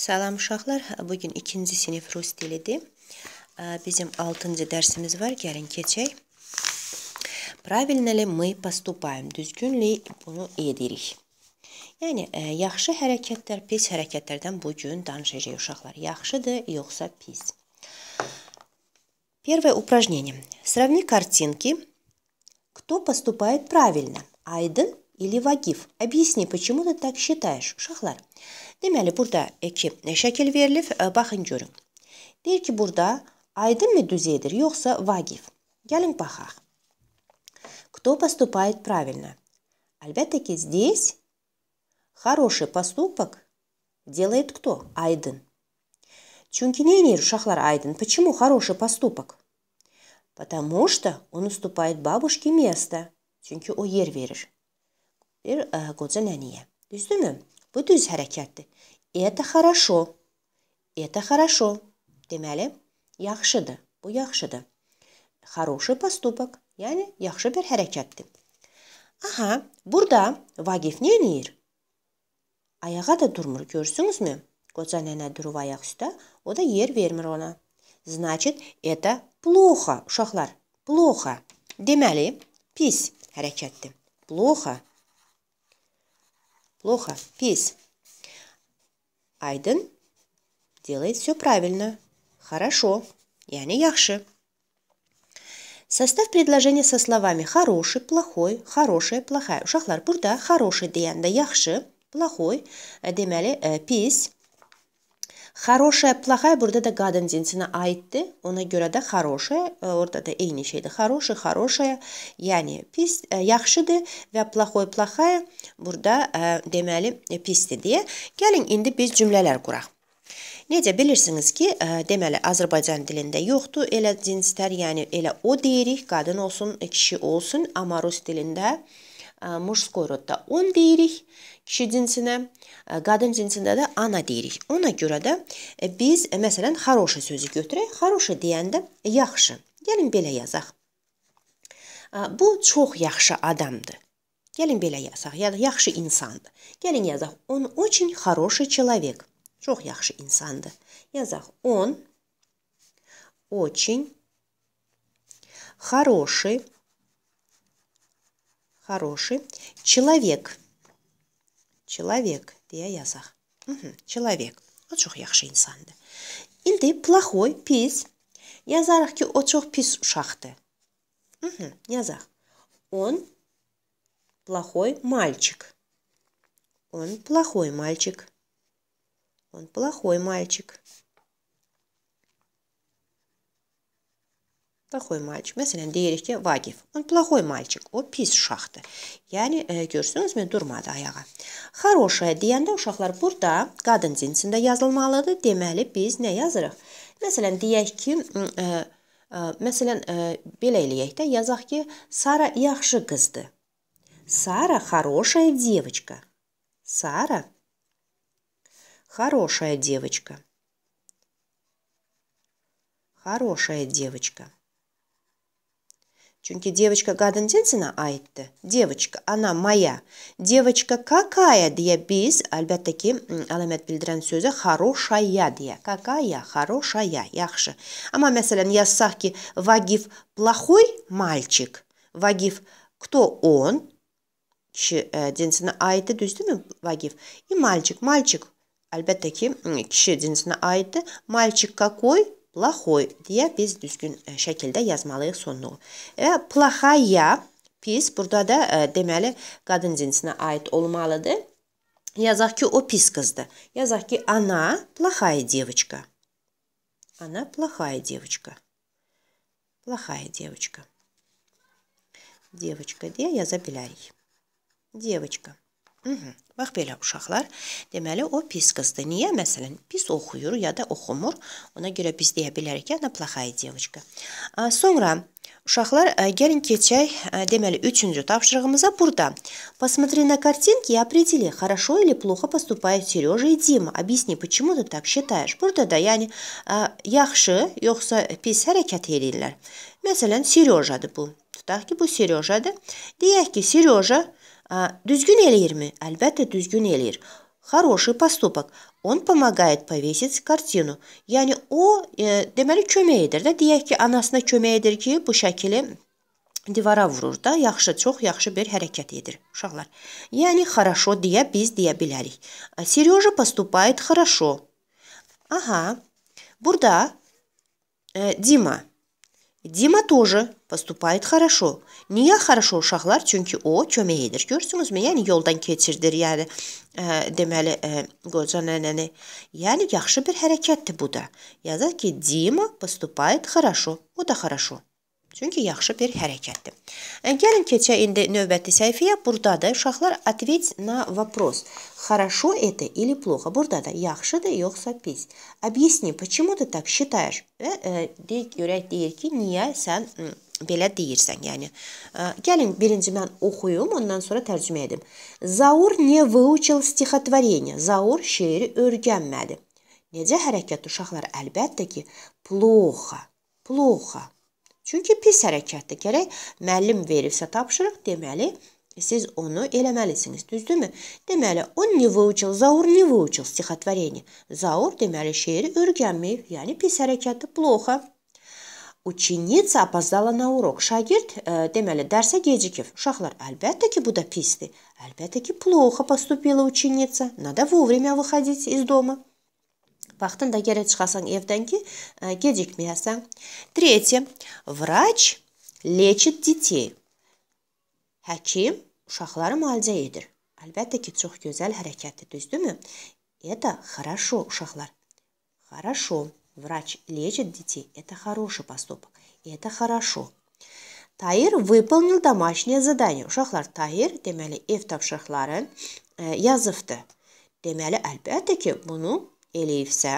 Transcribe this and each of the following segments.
Salam uşaqlar, bu gün 2-ci sinif rus dilidir. Bizim 6-cı dərsimiz var, gəlin keçək. Правильно ли мы поступаем? Düzgünlük bunu edirik. Yəni, e, yaxşı hərəkətlər, pis hərəkətlərdən bugün danışacaq uşaqlar. Yaxşıdır, yoxsa pis. Первое упражнение. Сравни картинки. Кто поступает правильно? Aydın или Вагиф, Объясни, почему ты так считаешь, Шахлар. Демяли бурда, iki Шакель Верлиф, Bakın görün. Deyir ki burada aydın mı düzeydir yoksa vagif. Gelin Кто поступает правильно? Альбетаки здесь хороший поступок делает кто? Айден. Чунки не нейр шахлар Айден. Почему хороший поступок? Потому что он уступает бабушке место. Чунки о ер веришь. deyir ə, e, qoca nənəyə. Düzdürmü? Bu düz hərəkətdir. Это хорошо. Это хорошо. Deməli, yaxşıdır. Bu yaxşıdır. Хороший поступок. Yəni yaxşı bir hərəkətdir. Aha, burada Vaqif nə edir? Ayağa da durmur, görürsünüzmü? Qoca nənə durub ayaq üstə, o da yer vermir ona. Значит, это плохо, uşaqlar. Плохо. Deməli, pis hərəkətdir. Плохо Плохо. Пись. Айден делает все правильно. Хорошо. Я не яхши. Состав предложения со словами «хороший», «плохой», «хорошая», «плохая». шахлар бурда «хороший» дегенде «яхши», «плохой» демәле э, «пис». Хорошая, плохая burada da qadın cinsinə aiddir. Ona görə də хорошая e, orada da eyni şeydir. Хороший, хорошая, yəni pis, ə, e, yaxşıdır və плохой, плохая burada ə, e, deməli pisdir deyə. Gəlin indi biz cümlələr quraq. Necə bilirsiniz ki, ə, deməli Azərbaycan dilində yoxdur elə cinslər, yəni elə o deyirik, qadın olsun, kişi olsun, amma rus dilində ə, мужской родда он deyirik kişi cinsinə, qadın cinsində də ana deyirik. Ona görə də e, biz e, məsələn xaroşa sözü götürək. Xaroşa deyəndə e, yaxşı. Gəlin belə yazaq. Bu çox yaxşı adamdır. Gəlin belə yazaq. Ya da yaxşı insandır. Gəlin yazaq. Он очень хороший человек. Çox yaxşı insandır. Yazaq. Он очень хороший хороший человек. Человек дия язах. Человек. Вот яхши инсанды. Илди плохой, пис. Язарах ки от шох пис шахты. Язах. Он плохой мальчик. Он плохой мальчик. Он плохой мальчик. Плохой mальчик. Məsələn, deyirik ki, Vagif. Он плохой мальчик. O pis uşaqdır. Yəni e, görürsünüzmü, durmadı ayağa. Хорошая deyəndə uşaqlar burada qadın cinsində yazılmalıdır. Deməli biz nə yazırıq? Məsələn, deyək ki, e, e, məsələn, e, belə eləyək də, yazaq ki, Sara yaxşı qızdır. Sara хорошая девочка. Sara хорошая девочка. Хорошая девочка. Çünkü девочка kadın cinsine aitti. Девочка, ana maya. Девочка какая diye biz elbette ki alamet bildiren sözü хорошая diye. Какая, хорошая, yaxşı. Ama mesela yazsak ki Вагиф плохой мальчик. Вагиф кто он? Kişi e, cinsine aitti düz değil mi Вагиф? И мальчик, мальчик. Elbette ki kişi cinsine aitti. Мальчик какой? Laxoy deyə biz düzgün e, şəkildə yazmalıyıq sonluğu. Və plaxaya pis burada da ə, e, deməli qadın cinsinə aid olmalıdır. Yazaq ki, o pis qızdır. Yazaq ki, ana plaxaya девочка. Она плохая девочка. Плохая девочка. Девочка deyə yaza bilərik. Девочка. Hı -hı. Bax belə uşaqlar, deməli o pis qızdır. Niyə? Məsələn, pis oxuyur ya da oxumur. Ona görə biz deyə bilərik ki, она плохая девочка. Sonra uşaqlar e, gəlin keçək, e, deməli 3-cü tapşırığımıza burada. Посмотри на картинки и определи, хорошо или плохо поступают Сережа и Дима. Объясни, почему ты так считаешь? Burada da yəni e, yaxşı yoxsa pis hərəkət edirlər. Məsələn, Сережаdır bu. Tutaq ki, bu Сережаdır. Deyək ki, Сережа Düzgün eləyirmi? Əlbəttə düzgün eləyir. Хороший поступок. Он помогает повесить картину. Yəni o e, э, deməli kömək edir də. Deyək ki, anasına kömək edir ki, bu şəkili divara vurur da. Yaxşı, çox yaxşı bir hərəkət edir uşaqlar. Yəni хорошо deyə biz deyə bilərik. Сережа поступает хорошо. Aha. Burada e, э, Dima Dima тоже поступает хорошо. Niyə хорошо uşaqlar? Çünki o kömək edir. Görürsünüzmü? Yəni yoldan keçirdir, yəni ə, deməli ə, qoca nənəni. Yəni yaxşı bir hərəkətdir bu da. Yazaq ki, Dima поступает хорошо. O da хорошо. Çünki yaxşı bir hərəkətdir. E, gəlin keçək indi növbəti səhifəyə. Burdadır. Uşaqlar ответь на вопрос. Хорошо это или плохо? Burada da yaxşıdır yoxsa pis? Объясни, почему ты так считаешь? Və e, deyək görək deyir ki, niyə sən ı, belə deyirsən? Yəni ə, e, gəlin birinci mən oxuyum, ondan sonra tərcümə edim. Zaur не выучил стихотворение. Zaur şeiri öyrənmədi. Necə hərəkət uşaqlar? Əlbəttə ki, плохо. Плохо. Çünki pis hərəkətdir. Gərək müəllim veribsə tapşırıq, deməli siz onu eləməlisiniz, düzdürmü? Deməli, on ne выучил, Заур не выучил стихотворение. Заур deməli şeiri öyrənməyib, yəni pis hərəkətdir, плохо. Ученица опоздала на урок. Şagird e, deməli dərsə gecikib. Uşaqlar, əlbəttə ki, bu da pisdir. Əlbəttə ki, плохо поступила ученица. Надо вовремя выходить из дома vaxtında gərək çıxasan evdən ki, gecikməyəsən. Третье. Врач лечит детей. Həkim uşaqları müalicə edir. Əlbəttə ki, çox gözəl hərəkətdir, düzdürmü? Это хорошо, uşaqlar. Хорошо. Врач лечит детей. Это хороший поступок. Это хорошо. Tahir выполнил домашнее задание. Uşaqlar, Tahir deməli ev tapşırıqları e, yazıbdı. Deməli əlbəttə ki, bunu eləyibsə,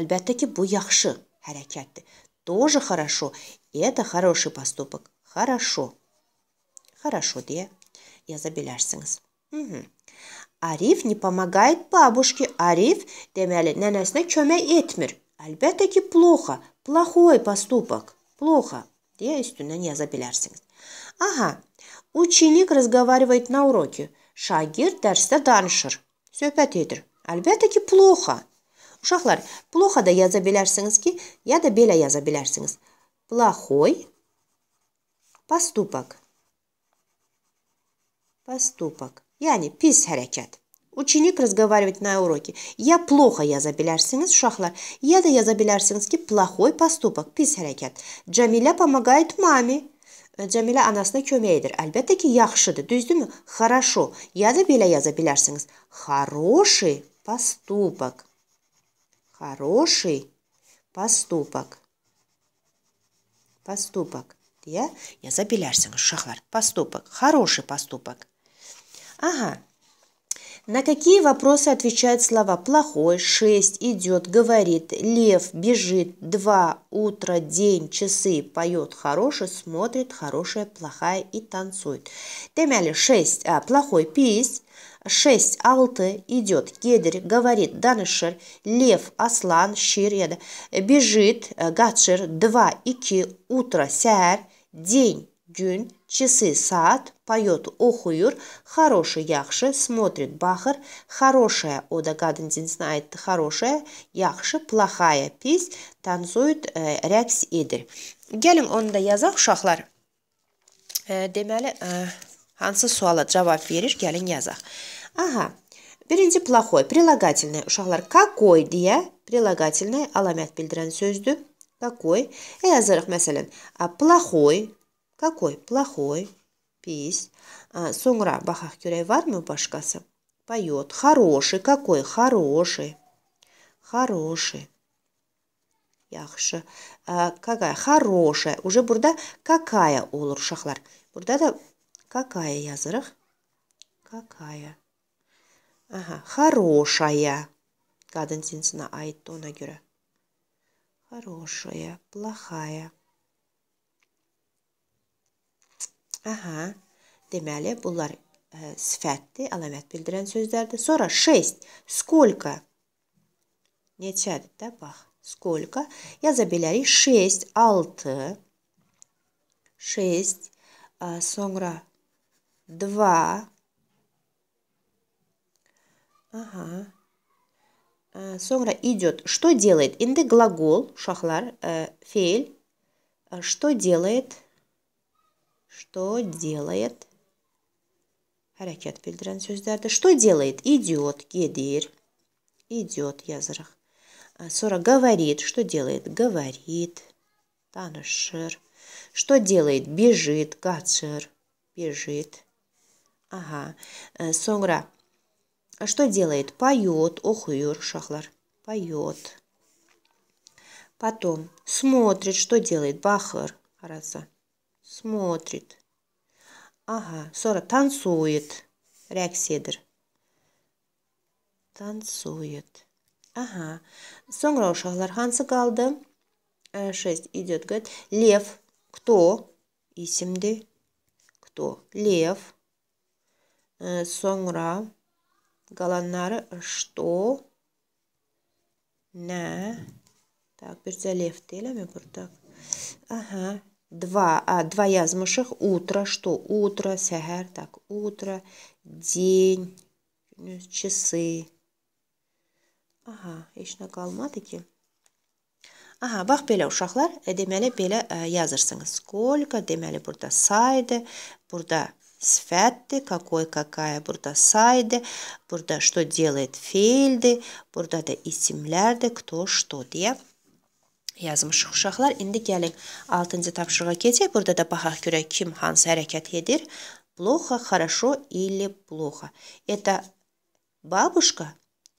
əlbəttə ki, bu yaxşı hərəkətdir. Тоже хорошо. Это хороший поступок. Хорошо. Хорошо deyə yaza bilərsiniz. Hı -hı. Arif не помогает бабушке. Arif deməli nənəsinə kömək etmir. Əlbəttə ki, плохо. Плохой поступок. Плохо deyə üstündən yaza bilərsiniz. Aha. Ученик разговаривает на уроке. Şagird dərsdə danışır, söhbət edir. Albatta ki, ploxa. Uşaqlar, ploxa da yaza bilərsiniz ki, ya da belə yaza bilərsiniz. Plaxoy поступок. Поступок. Yəni pis hərəkət. Ученик разговаривает на уроке. Я плохо яза bilərsiniz uşaqlar. Ya da yaza bilərsiniz ki, плохой поступок, pis hərəkət. Cəmilə помогает маме. Cəmilə anasına kömək edir. Əlbəttə ki, yaxşıdır, düzdürmü? Хорошо. Ya da belə yaza bilərsiniz. Хороший поступок. Хороший поступок. Поступок. Я, я запилярсың шахлар. Поступок. Хороший поступок. Ага. На какие вопросы отвечают слова «плохой», «шесть», «идет», «говорит», «лев», «бежит», «два», «утро», «день», «часы», «поет», «хороший», «смотрит», «хорошая», «плохая» и «танцует». Темяли «шесть», а, «плохой», «пись», шесть Алты идет, кедр говорит, данышер, лев, аслан, щиреда бежит, э, гадшер два Ики, утро, сяр, день, gün, часы, saat, поет, oxuyur, хороший, yaxşı, смотрит, baxır, хорошая, o da qadın знает хорошая, yaxşı, плохая, pis, танцует, ə, rəqs edir. Gəlin onu da yazaq uşaqlar. Ə, deməli, ə, hansı suala cavab verir? Gəlin yazaq. Aha. Birinci plaxoy, прилагательное. Uşaqlar, какой deyə прилагательное əlamət bildirən sözdür. Какой? E yazırıq məsələn, plaxoy Какой? Плохой. Пись. А, Соңра бахах кюрей вармы башкасы. Поет. Хороший. Какой? Хороший. Хороший. яхша а, Какая? Хорошая. Уже бурда какая улур шахлар. Бурда да какая язырах Какая. Ага. Хорошая. Каденсинсина айттона гюре. Хорошая. Плохая. Aha. Deməli, bunlar ə, sifətdir, əlamət bildirən sözlərdir. Sonra 6. Сколько? Neçədir də bax. Сколько? Yaza bilərik 6, 6. 6. Sonra 2. Aha. Sonra идет. Что делает? İndi глагол, uşaqlar, feil. Что делает? Что делает? Hareket bildiren sözlerde что делает? Идет, gedir. Идет yazırıq. А, Сора говорит. Что делает? Говорит. Танышыр. Что делает? Бежит. Качыр. Бежит. Ага. Э, Сонгра а Что делает? Поет. Охуюр. Шахлар. Поет. Потом. Смотрит. Что делает? Бахар Раза. Смотрит. Ага, сора Танцует. Рексидр. Танцует. Ага. Соңра ошағылар хансы э, шесть идет, говорит. Лев. Кто? Исімді. Кто? Лев. Э, Сонгра, Галанар, Что? Нә. Так, бірде лев дейлі ме бұрдақ? Ага два, а, два язмыших, утро, что утро, сягер, так, утро, день, часы. Ага, ешна калматики. Aha, bax belə uşaqlar, deməli belə yazırsınız. Skolka, deməli burada saydı, burada sifətdir, какой, какая, burada saydı, burada что делает feildir, burada da isimlərdir, кто, что deyə. Yazmış uşaqlar, indi gəlin 6-cı tapşırığa keçək. Burada da baxaq görək kim hansı hərəkət edir. Плохо, хорошо или плохо. Это бабушка,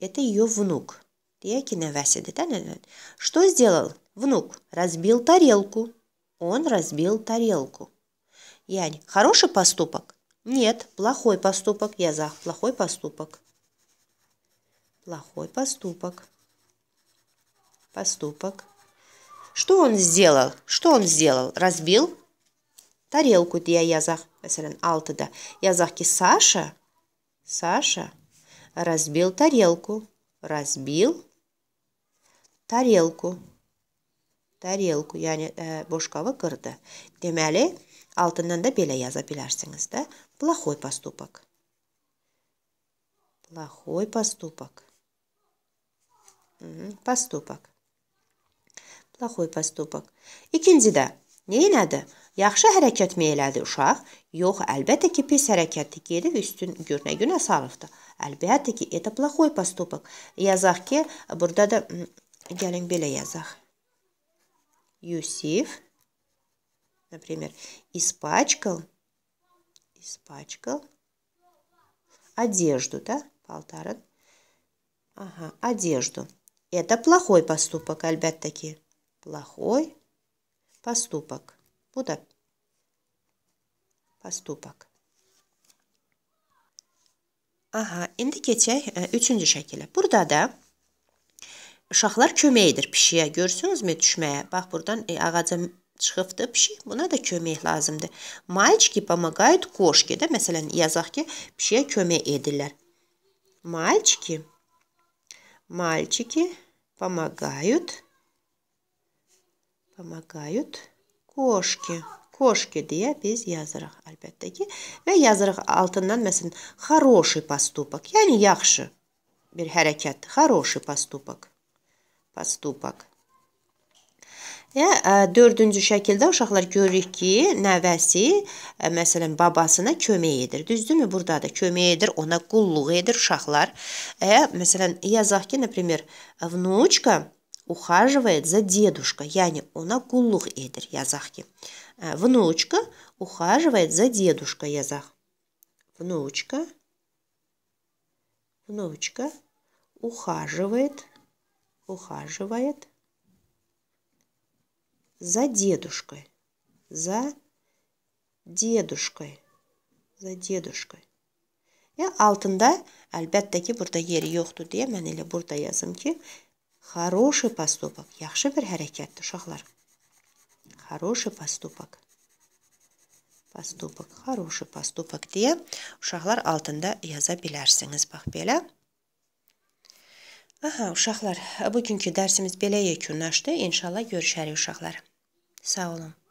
это ее внук. Deyə ki, nəvəsidir də nənən. Что сделал? Внук разбил тарелку. Он разбил тарелку. Янь, хороший поступок? Нет, плохой поступок. Я за плохой поступок. Плохой поступок. Поступок. Что он сделал? Что он сделал? Разбил тарелку deyə я Məsələn, 6-da yazaq ki, Саша, Саша разбил тарелку. Разбил тарелку. Тарелку, э, Я не. boş qabı qırdı. Deməli, altından da belə yaza bilərsiniz də. Плохой поступок. Плохой поступок. Поступок плохой поступок. Ikkinchidan, neynadi? Yaxshi harakatmi eladi uşaq? Yo'q, albatta ki pes harakatni kedi üstün görne güne sarfdi. Albatta ki это плохой поступок. Yazaqki burada da galing bela yazaq. Yusif например, испачкал, испачкал одежду, да, полтора, ага, одежду. Это плохой поступок, альбят таки. плохой поступок. Bu da поступок. Aha, indi keçək ə, üçüncü şəkilə. Burada da uşaqlar köməkdir pişiyə. Görürsünüzmü düşməyə? Bax burdan e, ağaca çıxıbdı pişik. Buna da kömək lazımdır. Мальчики помогают кошке də məsələn yazaq ki, pişiyə kömək edirlər. Мальчики мальчики помогают Помогают кошки. Кошки deyə biz yazırıq əlbəttə ki. Və yazırıq altından məsələn хороший поступок, yəni yaxşı bir hərəkət. Хороший поступок. Поступок. Və e, dördüncü şəkildə uşaqlar görürük ki, nəvəsi, e, məsələn, babasına kömək edir. Düzdürmü? Burada da kömək edir, ona qulluq edir uşaqlar. E, məsələn, yazaq ki, nə primer, внучка ухаживает за дедушкой. Яни она куллух эдер язахки. Э, внучка ухаживает за дедушкой язах. Внучка. Внучка ухаживает. Ухаживает за дедушкой. За дедушкой. За дедушкой. я altında elbette ki burada yeri yoktu diye ben hele burada yazım ki Хороший поступок. Yaxşı bir hərəkətdir uşaqlar. Хороший поступок. Поступок. Хороший поступок deyə uşaqlar altında yaza bilərsiniz. Bax belə. Aha, uşaqlar, bugünkü dərsimiz belə yekunlaşdı. İnşallah görüşərik uşaqlar. Sağ olun.